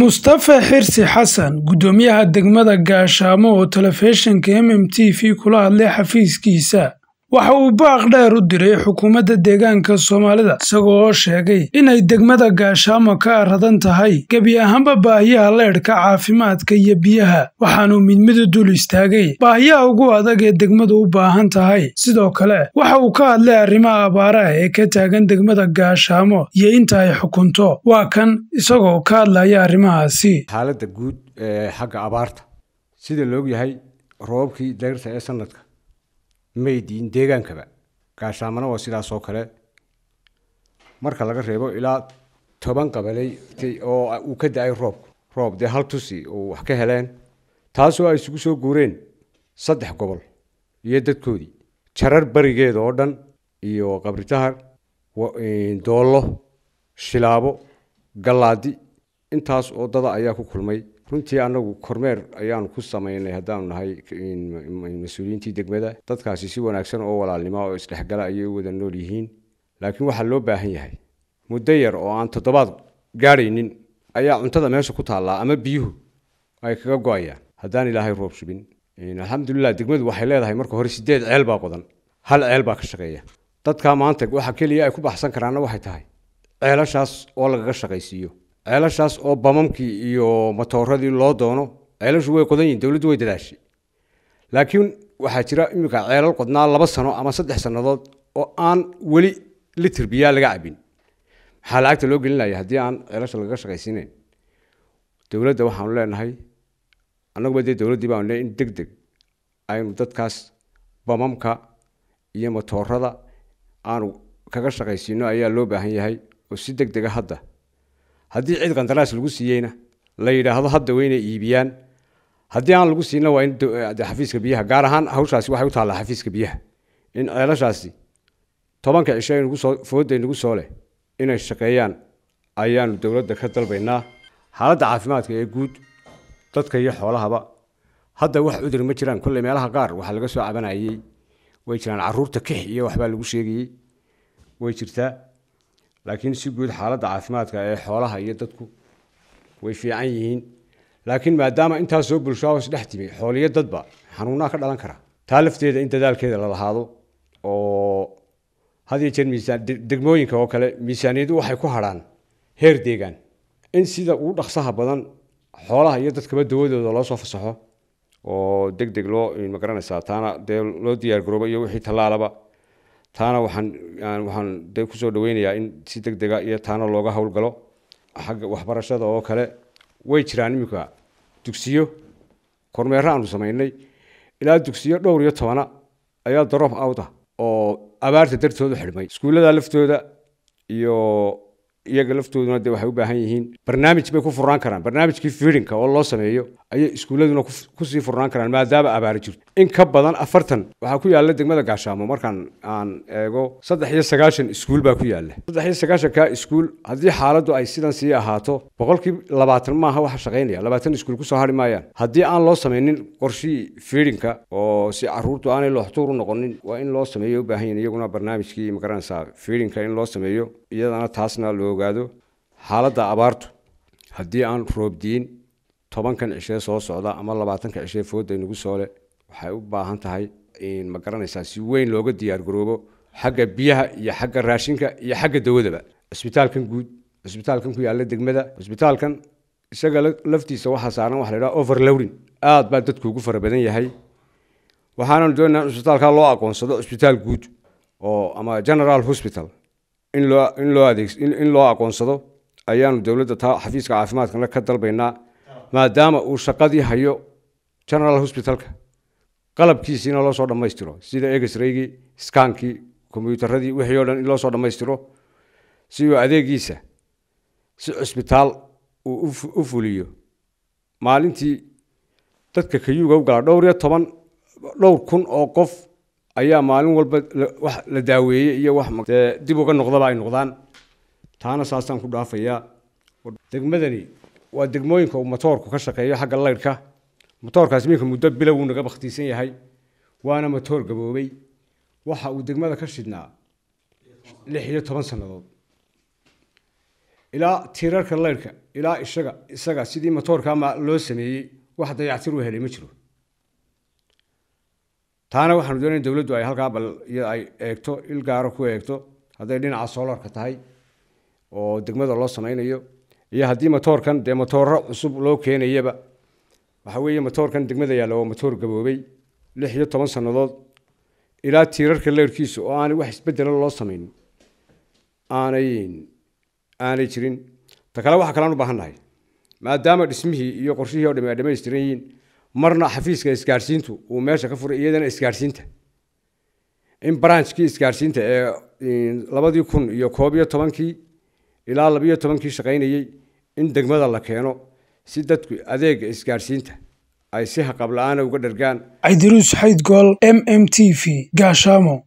mustafa xirsi xasan guddoomiyaha degmada gaashaamo oo telefishinka m m t v kula hadlay xafiiskiisa waxa uu baaq dheer u diray xukuumadda deegaanka soomaalida isagoo oo sheegay inay degmada gaashaamo ka aradan tahay gebi ahaanba baahiyaha leedhka caafimaadka iyo biyaha waxaanu midmidu dul istaagay baahiyaha ugu adag ee degmadu u baahan tahay sidoo kale waxa uu ka hadlay arrimaha abaaraha ee ka taagan degmada gaashaamo iyo inta ay xukunto waa kan isagoo ka hadlaya arrimahaasi xaaladda guud ee xagga abaarta sida loog yahay roobabkii dayrta ee sanadka maydiin deegaankaba gaashaamana waa sidaas oo kale marka laga reebo ilaa toban qabalay oo uu ka da-ay roobku roob dee hal tusi oo wax ka heleen taasoo ay isugu soo guureen saddex gobol iyo dadkoodii jarar barigeeda oo dhan iyo qabritahar doollo shilaabo gallaadi intaas oo dada ayaa ku kulmay runtii anagu kormeer ayaanu ku samaynay haddaanu nahay mas-uuliyiintii degmada dadkaasi si wanaagsan oo walaalnimo oo isdhexgala ayay u wada nool yihiin laakiin waxaa loo baahan yahay muddo yar oo aan toddobaad gaadhaynin ayaa cuntada meesha ku taallaa ama biyuhu ay kaga go-ayaan haddaan ilaahay roob shubin alxamdulilah degmadu waxay leedahay marka hore sideed ceel baa qodan hal ceel baa ka shaqeeya dadkaa maanta waxa keliya ay ku baxsan karaanna waxay tahay ceelashaas oo lagaga shaqaysiiyo ceelashaas oo bamamkii iyo matooradii loo doono ceelashu way qodan yihin dowladdu way dadaashay laakiin waxaa jira iminka ceelal qodnaa laba sano ama saddex sannadood oo aan weli litir biyaa laga cabin maxaa lacagta loo gelinaya haddii aan ceelasha lagaga shaqaysiinayn dowladda waxaanu leenahay annaguba dee dowladdii baanu leenahay in deg deg aynu dadkaas bamamka iyo matoorada aanu kaga shaqaysiino ayaa loo baahan yahay oo si deg dega ah hadda haddii cid qandaraas lagu siiyeyna la yidhaahdo hadda waa inay iibiyaan haddii aan lagu siinna waa in eh, xafiiska biyaha gaar ahaan hawshaasi waxay u taallaa xafiiska biyaha in ceelashaasi tobanka cisho inugusoo fooda inagu soo leh inay shaqeeyaan ayaanu dowladda ka dalbaynaa xaaladda caafimaadka ee guud dadka iyo xoolahaba hadda wax cudur ma jiraan kolley meelaha qaar waxaa laga soo cabanayey way jiraan caruurta kix iyo waxbaa lagu sheegayey way jirtaa laakiin si guud xaaladda caafimaadka ee xoolaha iyo dadku way fiican yihiin laakiin maadaama intaasoo bulsho hoos dhex timi xooliyo dadba xanuunaha ka dhalan kara taa lafteeda in dadaalkeeda la lahaado oo hadiyo jeer miisaan degmooyinka oo kale miisaaniyadu waxay ku hadhaan heer deegaan in sida ugu dhaqsaha badan xoolaha iyo dadkaba dawadooda loo soo fasaxo oo deg deg loo magaranaysaa taana dee loo diyaargaroobo iyo wixii tallaalaba taana waaan de kusoo dhaweynayaa in si degdega ah iyo taana looga howlgalo xagga waxbarashada oo kale way jiraan iminka dugsiyo kormeero aanu samaynay ilaa dugsiyo dhowr iyo tobana ayaa darop outa ah oo abaarta dartooda xidhmay iskuullada laftooda iyo iyaga laftooduna de waxay u baahan yihiin barnaamij bay ku furnaan karaan barnaamijkii fiidinka oo loo sameeyo ayay iskuulladuna kusii furnaan karaan maadaama abaari jirto in ka badan afartan waxaa ku yaalla degmada gaashaamo markaan aan eego saddex iyo sagaashan iskuul baa ku yaalla saddex iyo sagaashanka iskuul haddii xaaladdu ay sidan sii ahaato boqolkii labaatan maaha waxa shaqaynaya labaatan iskuul kusoo hadhi maayaan haddii aan loo samaynin qorshihii fiidhinka oo si caruurtu aanay looxtuur u noqonin waa in loo sameeyo u baahan yahin iyaguna barnaamijkii magaranaysaa fiidhinka in loo sameeyo iyadana taasna loo ogaado xaaladda abaartu haddii aan roobdiin tobankan cishee soo socda ama labaatanka cishee foodda nagu soole waxay u baahan tahay ma garanaysaa si weyn looga diyaargaroobo xagga biyaha iyo xagga raashinka iyo xagga dawadaba cisbitaalkan guud cisbitaalkan ku yaalla degmada cisbitaalkan isaga laftiisa waxaa saaran waxa la ydhaha overlowding aad baa dadku ugu fara badan yahay waxaananu doonaa in cisbitaalka loo aqoonsado cisbitaal guud oo ama general hospital in loo in loo adeeg in loo aqoonsado ayaanu dowladda taa xafiiska caafimaadkana ka dalbaynaa maadaama uu shaqadii hayo general hospitalka qalabkiisiina loosoo soo dhammaystiro sida egsraygii skaankii kombyutaradii wixii o dhan in loosoo soo dhammaystiro siduu adeegiisa si cusbitaal uu u fuliyo maalintii dadka kayuuga u galaa dhowr iyo toban dhowr kun oo qof ayaa maalin walba wax la daaweeyey iyo wax dib uga noqdaba ay noqdaan taana saasaan ku dhaafayaa degmadani waa degmooyinka uu matoorku ka shaqeeyo xagga laydhka matoorkaasi minka muddo bilo uu naga bakhtiisan yahay waana matoor gaboobay waxa uu degmada ka shidnaa lix iyo toban sannadood ilaa tiirarka laydhka ilaa isaga isaga sidii matoorkaa loo sameeyey wax dayactir u helay ma jiro taana waxaanu doonayn dowladdu ay halkaa bal ay eegto il gaaro ku eegto hadday dhinaca soolarka tahay oo degmada loo samaynayo iyo haddii matoorkan dee matooro cusub loo keenayaba waxaa weeye matoorkan degmada yaalla waa matoor gaboobay lix iyo toban sannadood ilaa tiirarka leerkiisa oo aanay wax isbedela loo samayn aanay aanay jirin ta kale waxaa kalaan u baahannahay maadaama dhismihii iyo qorshihii o dham ay dhamaystiran yihiin marna xafiiska isgaarsiintu uu meesha ka furay iyadana isgaarsiinta in branchkii isgaarsiinta ee labadii kun iyo koob iyo tobankii ilaa labiyo tobankii shaqaynayey in degmada la keeno si dadku adeega isgaarsiinta ay si haqab la uga dhargaan caydiruus xaydgool m m t v gaashaamo